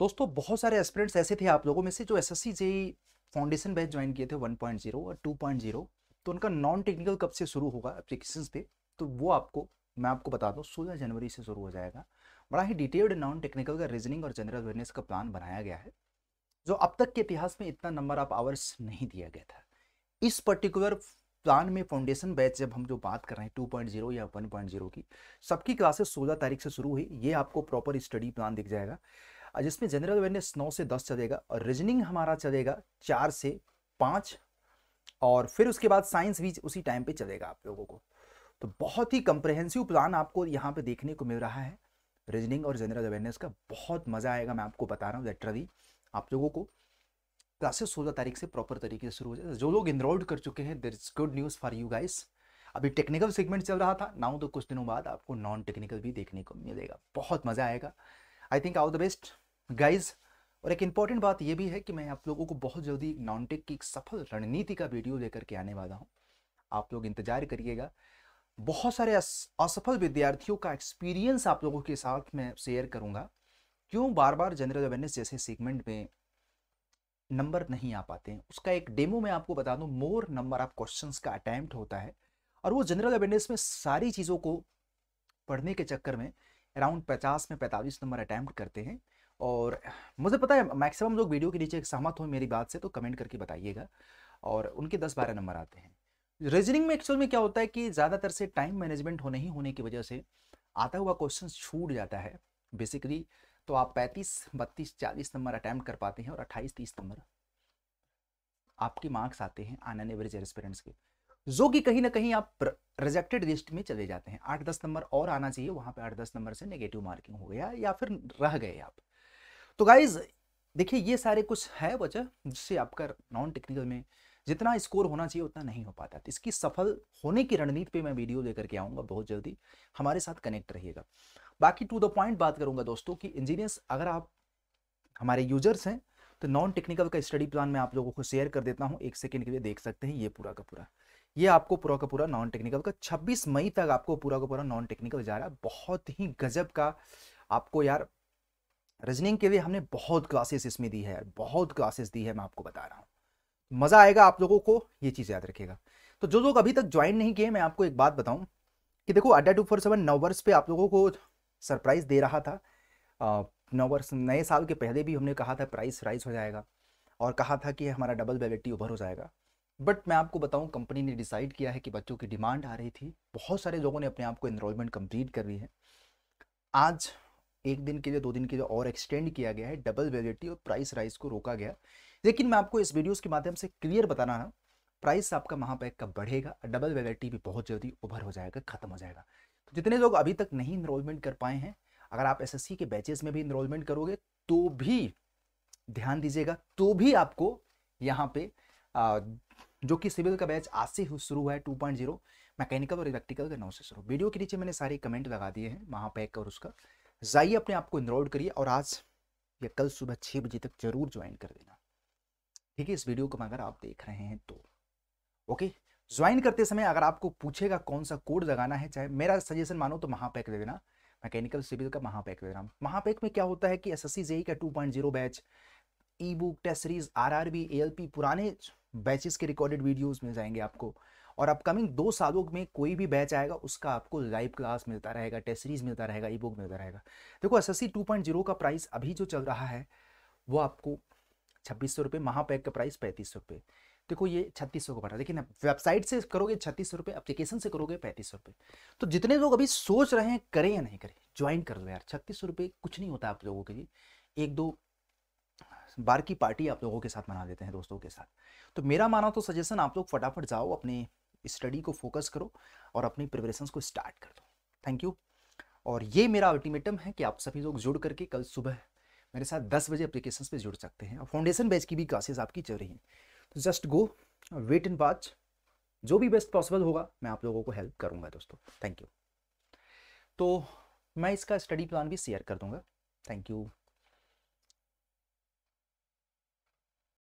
दोस्तों बहुत सारे एस्पिरेंट्स ऐसे थे आप लोगों में से जो S S C J E foundation batch join किए थे 1.0 और 2.0 तो उनका नॉन टेक्निकल कब से शुरू होगा एप्लीकेशन पे तो वो आपको मैं आपको बता दूँ सोलह जनवरी से शुरू हो जाएगा बड़ा ही डिटेल्ड नॉन टेक्निकल का रीजनिंग और जनरल अवेयरनेस का प्लान बनाया गया है जो अब तक के इतिहास में इतना नंबर ऑफ आवर्स नहीं दिया गया था इस पर्टिकुलर प्लान में फाउंडेशन बैच जब हम जो बात कर रहे हैं 2.0 या 1.0 की सबकी क्लासेस 16 तारीख से शुरू हुई ये आपको प्रॉपर स्टडी प्लान दिख जाएगा जिसमें जनरल अवेयरनेस नौ से दस चलेगा और रीजनिंग हमारा चलेगा चार से पाँच और फिर उसके बाद साइंस भी उसी टाइम पे चलेगा आप लोगों को तो बहुत ही कंप्रहेंसिव प्लान आपको यहाँ पे देखने को मिल रहा है रीजनिंग और जनरल अवेयरनेस का बहुत मज़ा आएगा मैं आपको बता रहा हूँ लेटरली आप लोगों को क्लासेस सोलह तारीख से प्रॉपर तरीके से शुरू हो जाएगा जो लोग इनरोल्ड कर चुके हैं there is good news for you guys अभी टेक्निकल सेगमेंट चल रहा था नाउ तो कुछ दिनों बाद आपको नॉन टेक्निकल भी देखने को मिलेगा बहुत मज़ा आएगा I think all the best guys और एक इंपॉर्टेंट बात यह भी है कि मैं आप लोगों को बहुत जल्दी नॉनटेक की एक सफल रणनीति का वीडियो लेकर के आने वाला हूँ आप लोग इंतजार करिएगा बहुत सारे असफल विद्यार्थियों का एक्सपीरियंस आप लोगों के साथ मैं शेयर करूंगा क्यों बार बार जनरल अवेयरनेस जैसे सेगमेंट में नंबर नहीं आ पाते हैं उसका एक डेमो मैं आपको बता दूं मोर नंबर ऑफ क्वेश्चन का अटैम्प्ट होता है और वो जनरल अवेयरनेस में सारी चीज़ों को पढ़ने के चक्कर में अराउंड पचास में पैंतालीस नंबर अटैम्प्ट करते हैं और मुझे पता है मैक्सिमम लोग वीडियो के नीचे सहमत हो मेरी बात से तो कमेंट करके बताइएगा और उनके दस बारह नंबर आते हैं रीजनिंग में एक्चुअल में क्या होता है कि ज़्यादातर से टाइम मैनेजमेंट हो नहीं होने की वजह से आता हुआ क्वेश्चन छूट जाता है बेसिकली तो आप पैंतीस बत्तीस चालीस नंबर अटैम्प्ट कर पाते हैं और अट्ठाईस तीस नंबर आपके मार्क्स आते हैं आन एन एवरेज एक्सपीरियंस के जो कि कहीं ना कहीं आप रिजेक्टेड लिस्ट में चले जाते हैं आठ दस नंबर और आना चाहिए वहाँ पे आठ दस नंबर से नेगेटिव मार्किंग हो गया या फिर रह गए आप तो गाइज देखिए ये सारे कुछ है वजह जिससे आपका नॉन टेक्निकल में जितना स्कोर होना चाहिए उतना नहीं हो पाता तो इसकी सफल होने की रणनीति पे मैं वीडियो लेकर के आऊँगा बहुत जल्दी हमारे साथ कनेक्ट रहिएगा बाकी टू द पॉइंट बात करूँगा दोस्तों कि इंजीनियर्स अगर आप हमारे यूजर्स हैं तो नॉन टेक्निकल का स्टडी प्लान मैं आप लोगों को शेयर कर देता हूँ एक सेकेंड के लिए देख सकते हैं ये पूरा का पूरा ये आपको पूरा का पूरा नॉन टेक्निकल का छब्बीस मई तक आपको पूरा का पूरा नॉन टेक्निकल जा रहा है बहुत ही गजब का आपको यार रीजनिंग के लिए हमने बहुत क्लासेस इसमें दी है बहुत क्लासेस दी है मैं आपको बता रहा हूँ मज़ा आएगा आप लोगों को ये चीज़ याद रखेगा तो जो लोग अभी तक ज्वाइन नहीं किए मैं आपको एक बात बताऊँ कि देखो अड्डा टू फोर सेवन वर्ष पे आप लोगों को सरप्राइज़ दे रहा था वर्ष नए साल के पहले भी हमने कहा था प्राइस राइज हो जाएगा और कहा था कि हमारा डबल वैलिटी ओवर हो जाएगा बट मैं आपको बताऊं कंपनी ने डिसाइड किया है कि बच्चों की डिमांड आ रही थी बहुत सारे लोगों ने अपने आप को इनरोलमेंट कंप्लीट कर ली है आज एक दिन के लिए दो दिन के लिए और एक्सटेंड किया गया है डबल वैलिडिटी और प्राइस राइज को रोका गया लेकिन मैं आपको इस वीडियोस के माध्यम से क्लियर बताना है प्राइस आपका महापैक का बढ़ेगा डबल वैलिडिटी भी बहुत जल्दी उभर हो जाएगा खत्म हो जाएगा तो जितने लोग अभी तक नहीं इनरोलमेंट कर पाए हैं अगर आप एस के बैचेस में भी इनरोलमेंट करोगे तो भी ध्यान दीजिएगा तो भी आपको यहाँ पे आ, जो कि सिविल का बैच आज से शुरू हुआ है टू पॉइंट जीरो मैकेनिकल और इलेक्ट्रिकल का नौ से शुरू वीडियो के नीचे मैंने सारे कमेंट लगा दिए हैं महापैक का और उसका जाइए अपने आप को इनरोल करिए और आज या कल सुबह छः बजे तक जरूर ज्वाइन कर देना ठीक है इस वीडियो को अगर आप देख रहे हैं तो ओके ज्वाइन करते समय अगर आपको पूछेगा कौन सा कोड लगाना है चाहे मेरा सजेशन मानो तो महापैक दे देना मैकेनिकल सिविल का महापैक दे देना महापैक में क्या होता है कि एस एस सी जेई का two point zero batch e book test series R R B L P पुराने बैचेस के रिकॉर्डेड वीडियोज मिल जाएंगे आपको और अपकमिंग दो सालों में कोई भी बैच आएगा उसका आपको लाइव क्लास मिलता रहेगा टेस्ट सीरीज मिलता रहेगा ई बुक मिलता रहेगा देखो S S two point zero का प्राइस अभी जो चल रहा है वो आपको छब्बीस सौ रुपये महापैक का प्राइस पैंतीस सौ रुपये देखो ये छत्तीस सौ का पड़ा लेकिन वेबसाइट से करोगे छत्तीस सौ रुपये अप्लीकेशन से करोगे पैंतीस सौ रुपये तो जितने लोग अभी सोच रहे हैं करें या नहीं करें ज्वाइन कर लो यार छत्तीस सौ रुपये कुछ नहीं होता आप लोगों के लिए एक दो बार की पार्टी आप लोगों के साथ मना देते हैं दोस्तों के साथ तो मेरा माना तो सजेशन आप लोग फटाफट जाओ अपने स्टडी को फोकस करो और अपनी प्रिपरेशन को स्टार्ट कर दो थैंक यू और ये मेरा अल्टीमेटम है कि आप सभी लोग जुड़ करके कल सुबह मेरे साथ दस बजे अप्लीकेशन पे जुड़ सकते हैं और फाउंडेशन बैच की भी क्लासेज आपकी चल रही हैं तो just go wait and watch जो भी बेस्ट पॉसिबल होगा मैं आप लोगों को हेल्प करूंगा दोस्तों थैंक यू तो मैं इसका स्टडी प्लान भी शेयर कर दूंगा थैंक यू